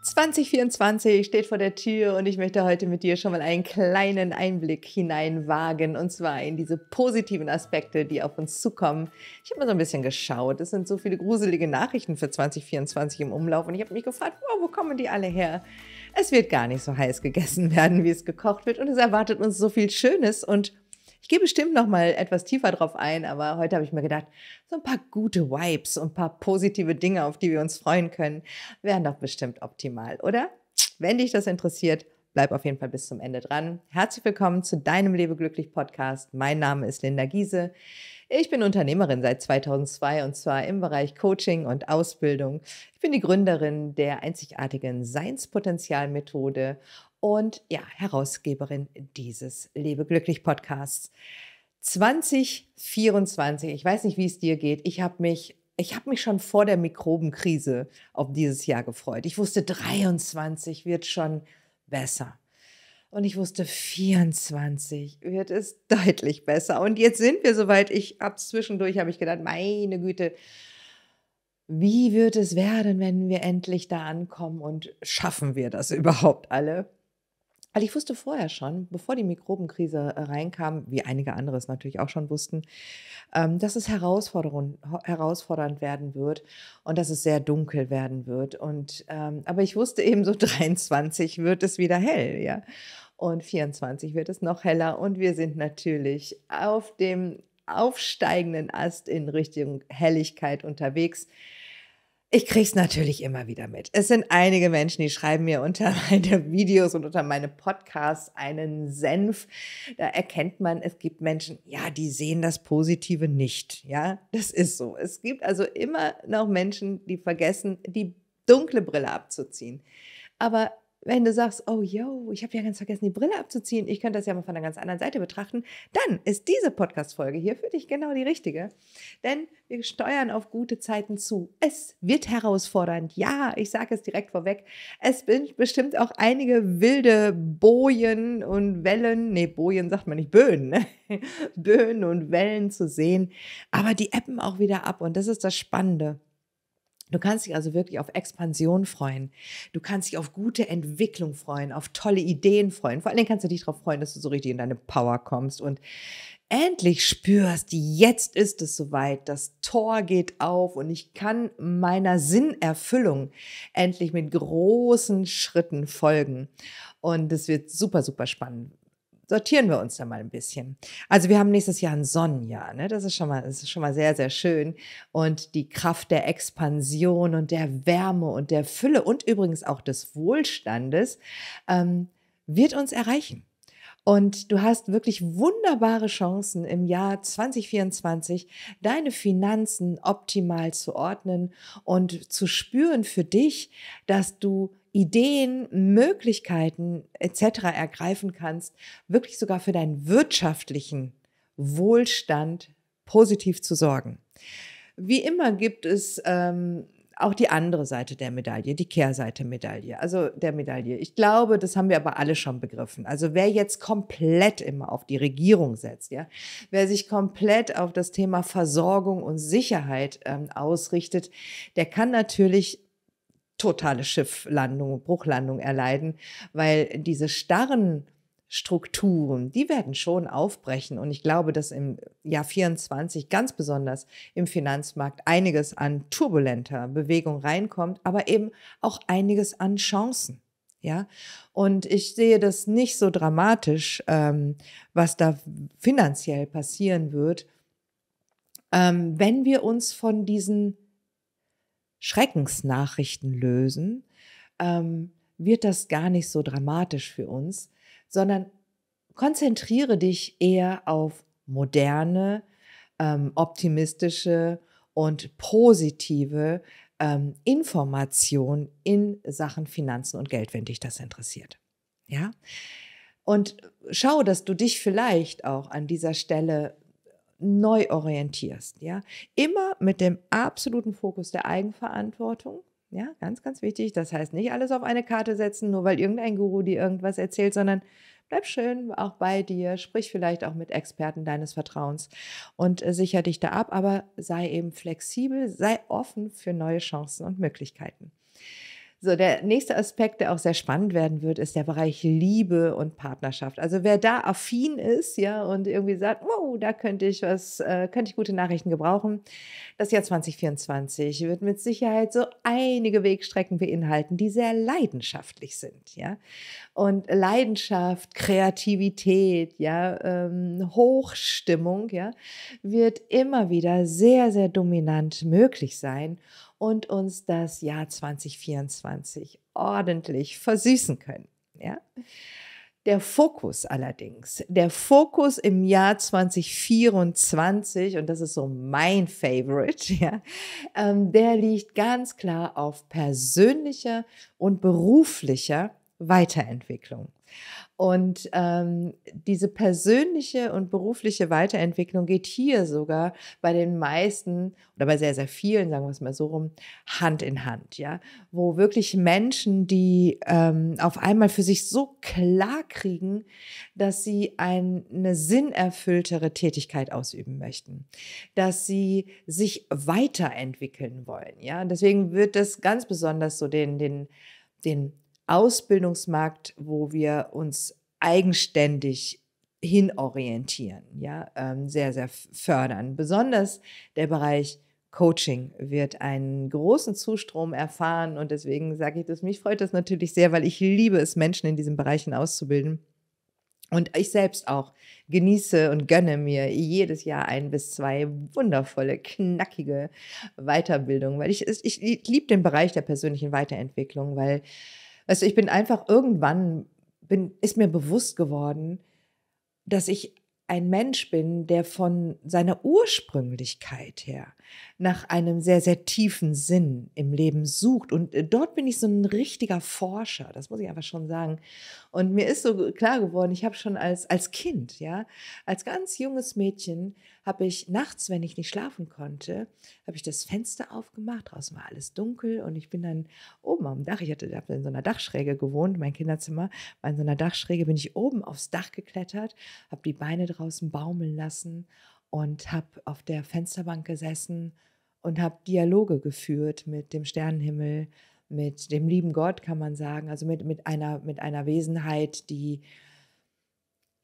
2024 steht vor der Tür und ich möchte heute mit dir schon mal einen kleinen Einblick hineinwagen und zwar in diese positiven Aspekte, die auf uns zukommen. Ich habe mal so ein bisschen geschaut. Es sind so viele gruselige Nachrichten für 2024 im Umlauf und ich habe mich gefragt, wow, wo kommen die alle her? Es wird gar nicht so heiß gegessen werden, wie es gekocht wird und es erwartet uns so viel Schönes und ich gehe bestimmt noch mal etwas tiefer drauf ein, aber heute habe ich mir gedacht, so ein paar gute Vibes und ein paar positive Dinge, auf die wir uns freuen können, wären doch bestimmt optimal, oder? Wenn dich das interessiert, bleib auf jeden Fall bis zum Ende dran. Herzlich willkommen zu deinem Lebe glücklich Podcast. Mein Name ist Linda Giese. Ich bin Unternehmerin seit 2002 und zwar im Bereich Coaching und Ausbildung. Ich bin die Gründerin der einzigartigen Seinspotenzial und ja, Herausgeberin dieses Lebe glücklich Podcasts. 2024, ich weiß nicht, wie es dir geht. Ich habe mich ich habe mich schon vor der Mikrobenkrise auf dieses Jahr gefreut. Ich wusste 23 wird schon besser. Und ich wusste, 24 wird es deutlich besser. Und jetzt sind wir soweit. Ich habe zwischendurch habe ich gedacht, meine Güte, wie wird es werden, wenn wir endlich da ankommen und schaffen wir das überhaupt alle? Weil also, ich wusste vorher schon, bevor die Mikrobenkrise äh, reinkam, wie einige andere es natürlich auch schon wussten, ähm, dass es herausfordernd werden wird und dass es sehr dunkel werden wird. Und, ähm, aber ich wusste eben, so 23 wird es wieder hell, ja. Und 24 wird es noch heller. Und wir sind natürlich auf dem aufsteigenden Ast in Richtung Helligkeit unterwegs. Ich krieg's natürlich immer wieder mit. Es sind einige Menschen, die schreiben mir unter meine Videos und unter meine Podcasts einen Senf. Da erkennt man, es gibt Menschen, ja, die sehen das Positive nicht. Ja, das ist so. Es gibt also immer noch Menschen, die vergessen, die dunkle Brille abzuziehen. Aber wenn du sagst, oh yo, ich habe ja ganz vergessen, die Brille abzuziehen, ich könnte das ja mal von einer ganz anderen Seite betrachten, dann ist diese Podcast-Folge hier für dich genau die richtige. Denn wir steuern auf gute Zeiten zu. Es wird herausfordernd. Ja, ich sage es direkt vorweg. Es sind bestimmt auch einige wilde Bojen und Wellen, nee, Bojen sagt man nicht, Böen, ne? Böen und Wellen zu sehen. Aber die ebben auch wieder ab und das ist das Spannende. Du kannst dich also wirklich auf Expansion freuen. Du kannst dich auf gute Entwicklung freuen, auf tolle Ideen freuen. Vor allen Dingen kannst du dich darauf freuen, dass du so richtig in deine Power kommst und endlich spürst, jetzt ist es soweit, das Tor geht auf und ich kann meiner Sinnerfüllung endlich mit großen Schritten folgen. Und es wird super, super spannend, sortieren wir uns da mal ein bisschen. Also wir haben nächstes Jahr ein Sonnenjahr, ne? Das ist schon mal, das ist schon mal sehr, sehr schön. Und die Kraft der Expansion und der Wärme und der Fülle und übrigens auch des Wohlstandes ähm, wird uns erreichen. Und du hast wirklich wunderbare Chancen im Jahr 2024, deine Finanzen optimal zu ordnen und zu spüren für dich, dass du Ideen, Möglichkeiten etc. ergreifen kannst, wirklich sogar für deinen wirtschaftlichen Wohlstand positiv zu sorgen. Wie immer gibt es ähm, auch die andere Seite der Medaille, die Kehrseite Medaille, also der Medaille. Ich glaube, das haben wir aber alle schon begriffen. Also wer jetzt komplett immer auf die Regierung setzt, ja, wer sich komplett auf das Thema Versorgung und Sicherheit ähm, ausrichtet, der kann natürlich totale Schifflandung, Bruchlandung erleiden, weil diese starren Strukturen, die werden schon aufbrechen. Und ich glaube, dass im Jahr 24 ganz besonders im Finanzmarkt einiges an turbulenter Bewegung reinkommt, aber eben auch einiges an Chancen. Ja, und ich sehe das nicht so dramatisch, ähm, was da finanziell passieren wird, ähm, wenn wir uns von diesen Schreckensnachrichten lösen, ähm, wird das gar nicht so dramatisch für uns, sondern konzentriere dich eher auf moderne, ähm, optimistische und positive ähm, Informationen in Sachen Finanzen und Geld, wenn dich das interessiert. Ja? Und schau, dass du dich vielleicht auch an dieser Stelle neu orientierst. Ja? Immer mit dem absoluten Fokus der Eigenverantwortung. Ja, ganz, ganz wichtig. Das heißt, nicht alles auf eine Karte setzen, nur weil irgendein Guru dir irgendwas erzählt, sondern bleib schön auch bei dir, sprich vielleicht auch mit Experten deines Vertrauens und äh, sicher dich da ab, aber sei eben flexibel, sei offen für neue Chancen und Möglichkeiten. So, der nächste Aspekt, der auch sehr spannend werden wird, ist der Bereich Liebe und Partnerschaft. Also wer da affin ist, ja, und irgendwie sagt, wow, da könnte ich was, äh, könnte ich gute Nachrichten gebrauchen. Das Jahr 2024 wird mit Sicherheit so einige Wegstrecken beinhalten, die sehr leidenschaftlich sind, ja und Leidenschaft, Kreativität, ja, ähm, Hochstimmung, ja, wird immer wieder sehr, sehr dominant möglich sein und uns das Jahr 2024 ordentlich versüßen können, ja. Der Fokus allerdings, der Fokus im Jahr 2024, und das ist so mein Favorite, ja, ähm, der liegt ganz klar auf persönlicher und beruflicher Weiterentwicklung. Und ähm, diese persönliche und berufliche Weiterentwicklung geht hier sogar bei den meisten oder bei sehr, sehr vielen, sagen wir es mal so rum, Hand in Hand, ja. Wo wirklich Menschen, die ähm, auf einmal für sich so klar kriegen, dass sie ein, eine sinnerfülltere Tätigkeit ausüben möchten, dass sie sich weiterentwickeln wollen, ja. deswegen wird das ganz besonders so den, den, den Ausbildungsmarkt, wo wir uns eigenständig hinorientieren, ja, ähm, sehr, sehr fördern. Besonders der Bereich Coaching wird einen großen Zustrom erfahren und deswegen sage ich das. Mich freut das natürlich sehr, weil ich liebe es, Menschen in diesen Bereichen auszubilden. Und ich selbst auch genieße und gönne mir jedes Jahr ein bis zwei wundervolle, knackige Weiterbildungen, weil ich, ich, ich liebe den Bereich der persönlichen Weiterentwicklung, weil Weißt du, ich bin einfach irgendwann, bin, ist mir bewusst geworden, dass ich ein Mensch bin, der von seiner Ursprünglichkeit her nach einem sehr, sehr tiefen Sinn im Leben sucht. Und äh, dort bin ich so ein richtiger Forscher, das muss ich einfach schon sagen. Und mir ist so klar geworden, ich habe schon als, als Kind, ja, als ganz junges Mädchen, habe ich nachts, wenn ich nicht schlafen konnte, habe ich das Fenster aufgemacht, draußen war alles dunkel und ich bin dann oben am Dach, ich hatte habe in so einer Dachschräge gewohnt, mein Kinderzimmer war in so einer Dachschräge, bin ich oben aufs Dach geklettert, habe die Beine draußen baumeln lassen und habe auf der Fensterbank gesessen und habe Dialoge geführt mit dem Sternenhimmel, mit dem lieben Gott, kann man sagen, also mit, mit, einer, mit einer Wesenheit, die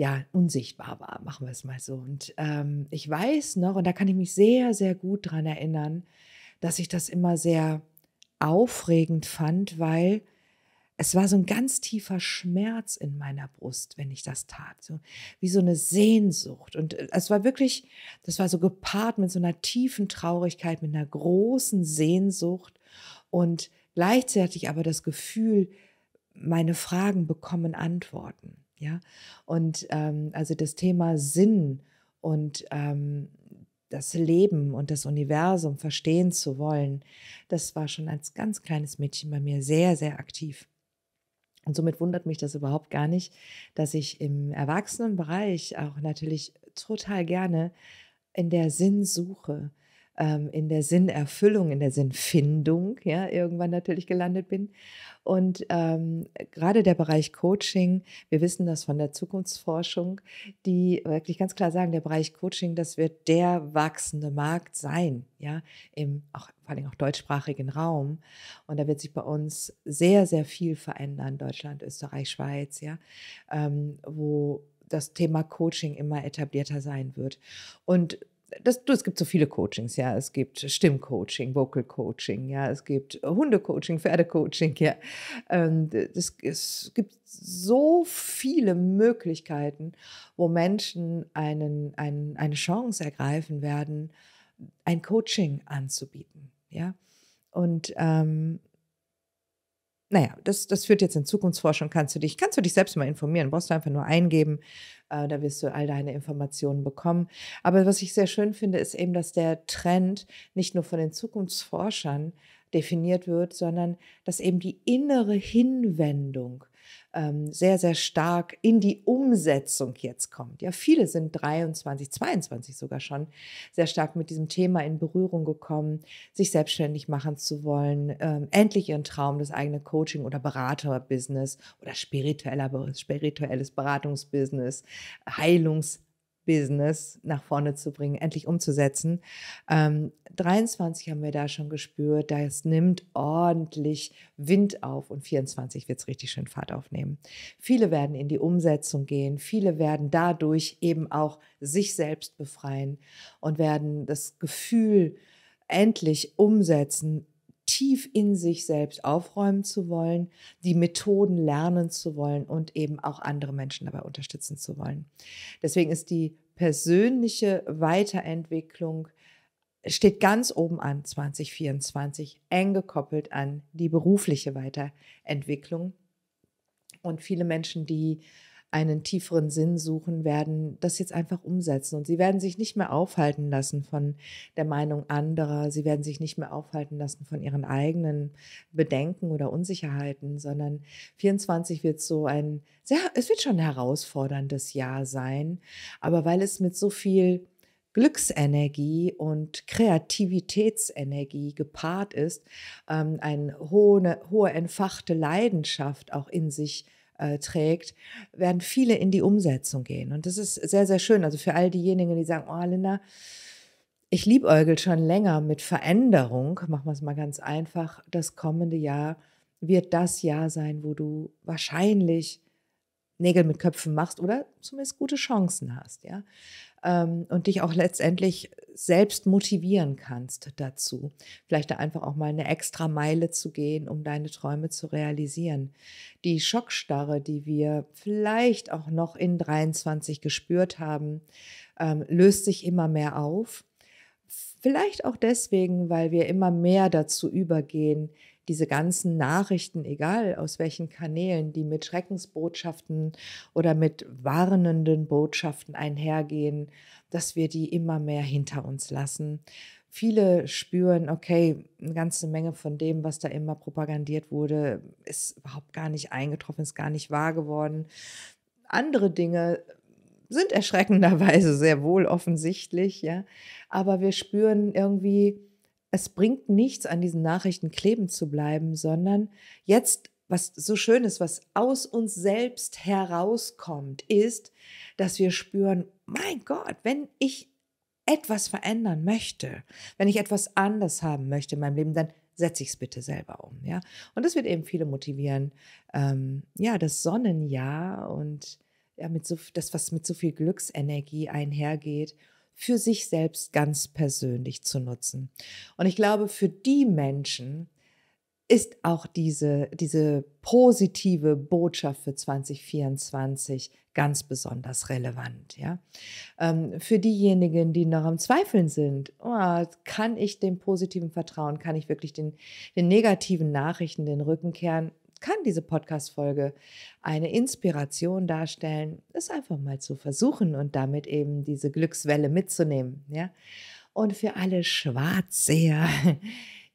ja, unsichtbar war, machen wir es mal so. Und ähm, ich weiß noch, und da kann ich mich sehr, sehr gut dran erinnern, dass ich das immer sehr aufregend fand, weil es war so ein ganz tiefer Schmerz in meiner Brust, wenn ich das tat, so wie so eine Sehnsucht. Und äh, es war wirklich, das war so gepaart mit so einer tiefen Traurigkeit, mit einer großen Sehnsucht und gleichzeitig aber das Gefühl, meine Fragen bekommen Antworten. Ja, und ähm, also das Thema Sinn und ähm, das Leben und das Universum verstehen zu wollen, das war schon als ganz kleines Mädchen bei mir sehr, sehr aktiv. Und somit wundert mich das überhaupt gar nicht, dass ich im Erwachsenenbereich auch natürlich total gerne in der Sinnsuche, ähm, in der Sinnerfüllung, in der Sinnfindung, ja, irgendwann natürlich gelandet bin. Und ähm, gerade der Bereich Coaching, wir wissen das von der Zukunftsforschung, die wirklich ganz klar sagen, der Bereich Coaching, das wird der wachsende Markt sein, ja, im auch, vor allem auch deutschsprachigen Raum. Und da wird sich bei uns sehr, sehr viel verändern, Deutschland, Österreich, Schweiz, ja, ähm, wo das Thema Coaching immer etablierter sein wird. Und das, du, es gibt so viele Coachings, ja. Es gibt Stimmcoaching, Vocal Coaching, ja. Es gibt Hundecoaching, Pferdecoaching, ja. Ähm, das, es gibt so viele Möglichkeiten, wo Menschen einen, einen, eine Chance ergreifen werden, ein Coaching anzubieten, ja. Und ähm, naja, das, das führt jetzt in Zukunftsforschung, kannst du dich, kannst du dich selbst mal informieren, brauchst du einfach nur eingeben, äh, da wirst du all deine Informationen bekommen. Aber was ich sehr schön finde, ist eben, dass der Trend nicht nur von den Zukunftsforschern definiert wird, sondern dass eben die innere Hinwendung ähm, sehr, sehr stark in die Umsetzung jetzt kommt. Ja, viele sind 23, 22 sogar schon sehr stark mit diesem Thema in Berührung gekommen, sich selbstständig machen zu wollen, ähm, endlich ihren Traum, das eigene Coaching oder Beraterbusiness oder spiritueller, spirituelles Beratungsbusiness, Heilungs- Business nach vorne zu bringen, endlich umzusetzen. Ähm, 23 haben wir da schon gespürt, das nimmt ordentlich Wind auf und 24 wird es richtig schön Fahrt aufnehmen. Viele werden in die Umsetzung gehen, viele werden dadurch eben auch sich selbst befreien und werden das Gefühl endlich umsetzen, tief in sich selbst aufräumen zu wollen, die Methoden lernen zu wollen und eben auch andere Menschen dabei unterstützen zu wollen. Deswegen ist die persönliche Weiterentwicklung steht ganz oben an 2024, eng gekoppelt an die berufliche Weiterentwicklung. Und viele Menschen, die einen tieferen Sinn suchen, werden das jetzt einfach umsetzen. Und sie werden sich nicht mehr aufhalten lassen von der Meinung anderer. Sie werden sich nicht mehr aufhalten lassen von ihren eigenen Bedenken oder Unsicherheiten, sondern 24 wird so ein sehr, es wird schon ein herausforderndes Jahr sein. Aber weil es mit so viel Glücksenergie und Kreativitätsenergie gepaart ist, ähm, eine hohe, hohe entfachte Leidenschaft auch in sich äh, trägt, werden viele in die Umsetzung gehen. Und das ist sehr, sehr schön. Also für all diejenigen, die sagen, oh Linda, ich liebäugel schon länger mit Veränderung, machen wir es mal ganz einfach, das kommende Jahr wird das Jahr sein, wo du wahrscheinlich Nägel mit Köpfen machst oder zumindest gute Chancen hast, ja. Ähm, und dich auch letztendlich selbst motivieren kannst dazu. Vielleicht da einfach auch mal eine extra Meile zu gehen, um deine Träume zu realisieren. Die Schockstarre, die wir vielleicht auch noch in 23 gespürt haben, ähm, löst sich immer mehr auf. Vielleicht auch deswegen, weil wir immer mehr dazu übergehen, diese ganzen Nachrichten, egal aus welchen Kanälen, die mit Schreckensbotschaften oder mit warnenden Botschaften einhergehen, dass wir die immer mehr hinter uns lassen. Viele spüren, okay, eine ganze Menge von dem, was da immer propagandiert wurde, ist überhaupt gar nicht eingetroffen, ist gar nicht wahr geworden. Andere Dinge sind erschreckenderweise sehr wohl offensichtlich, ja. Aber wir spüren irgendwie, es bringt nichts, an diesen Nachrichten kleben zu bleiben, sondern jetzt, was so schön ist, was aus uns selbst herauskommt, ist, dass wir spüren, mein Gott, wenn ich etwas verändern möchte, wenn ich etwas anders haben möchte in meinem Leben, dann setze ich es bitte selber um. Ja? Und das wird eben viele motivieren. Ähm, ja, das Sonnenjahr und ja, mit so, das, was mit so viel Glücksenergie einhergeht für sich selbst ganz persönlich zu nutzen. Und ich glaube, für die Menschen ist auch diese, diese positive Botschaft für 2024 ganz besonders relevant. Ja? Ähm, für diejenigen, die noch am Zweifeln sind, oh, kann ich dem positiven Vertrauen, kann ich wirklich den, den negativen Nachrichten den Rücken kehren? kann diese Podcast-Folge eine Inspiration darstellen, es einfach mal zu versuchen und damit eben diese Glückswelle mitzunehmen. Ja? Und für alle Schwarzseher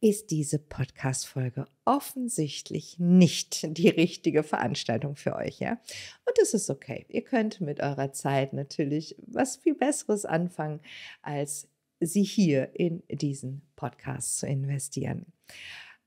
ist diese Podcast-Folge offensichtlich nicht die richtige Veranstaltung für euch, ja? Und das ist okay. Ihr könnt mit eurer Zeit natürlich was viel Besseres anfangen, als sie hier in diesen Podcast zu investieren.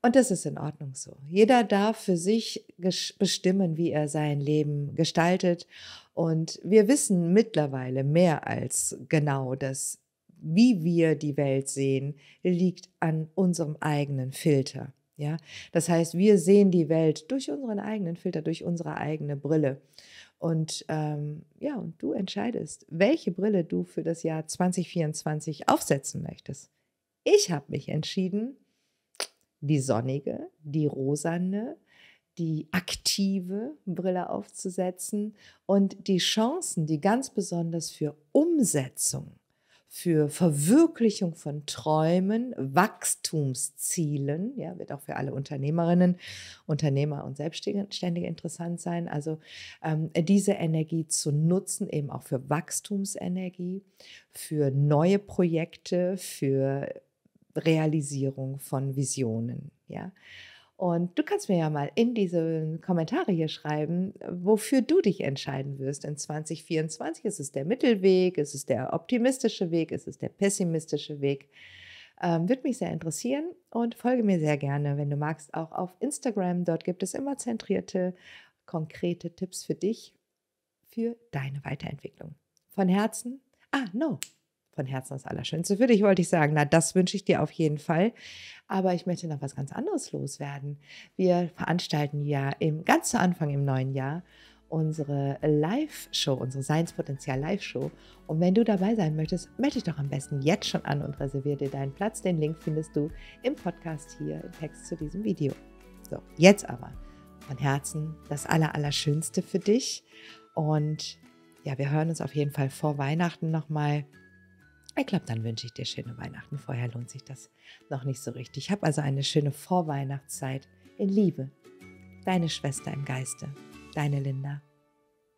Und das ist in Ordnung so. Jeder darf für sich bestimmen, wie er sein Leben gestaltet. Und wir wissen mittlerweile mehr als genau, dass wie wir die Welt sehen, liegt an unserem eigenen Filter. Ja, das heißt, wir sehen die Welt durch unseren eigenen Filter, durch unsere eigene Brille. Und ähm, ja, und du entscheidest, welche Brille du für das Jahr 2024 aufsetzen möchtest. Ich habe mich entschieden, die sonnige, die rosane, die aktive Brille aufzusetzen und die Chancen, die ganz besonders für Umsetzung, für Verwirklichung von Träumen, Wachstumszielen, ja, wird auch für alle Unternehmerinnen, Unternehmer und Selbstständige interessant sein, also ähm, diese Energie zu nutzen, eben auch für Wachstumsenergie, für neue Projekte, für Realisierung von Visionen. Ja? Und du kannst mir ja mal in diese Kommentare hier schreiben, wofür du dich entscheiden wirst in 2024. Ist es der Mittelweg? Ist es der optimistische Weg? Ist es der pessimistische Weg? Ähm, Würde mich sehr interessieren und folge mir sehr gerne, wenn du magst, auch auf Instagram. Dort gibt es immer zentrierte, konkrete Tipps für dich, für deine Weiterentwicklung. Von Herzen. Ah, no, von Herzen das Allerschönste für dich, wollte ich sagen. Na, das wünsche ich dir auf jeden Fall. Aber ich möchte noch was ganz anderes loswerden. Wir veranstalten ja im, ganz zu Anfang im neuen Jahr unsere Live-Show, unsere Seinspotenzial Live-Show. Und wenn du dabei sein möchtest, melde dich doch am besten jetzt schon an und reserviere dir deinen Platz. Den Link findest du im Podcast hier im Text zu diesem Video. So, jetzt aber von Herzen das Aller, Allerschönste für dich. Und ja, wir hören uns auf jeden Fall vor Weihnachten nochmal. mal ich glaube, dann wünsche ich dir schöne Weihnachten. Vorher lohnt sich das noch nicht so richtig. Ich habe also eine schöne Vorweihnachtszeit in Liebe. Deine Schwester im Geiste, deine Linda.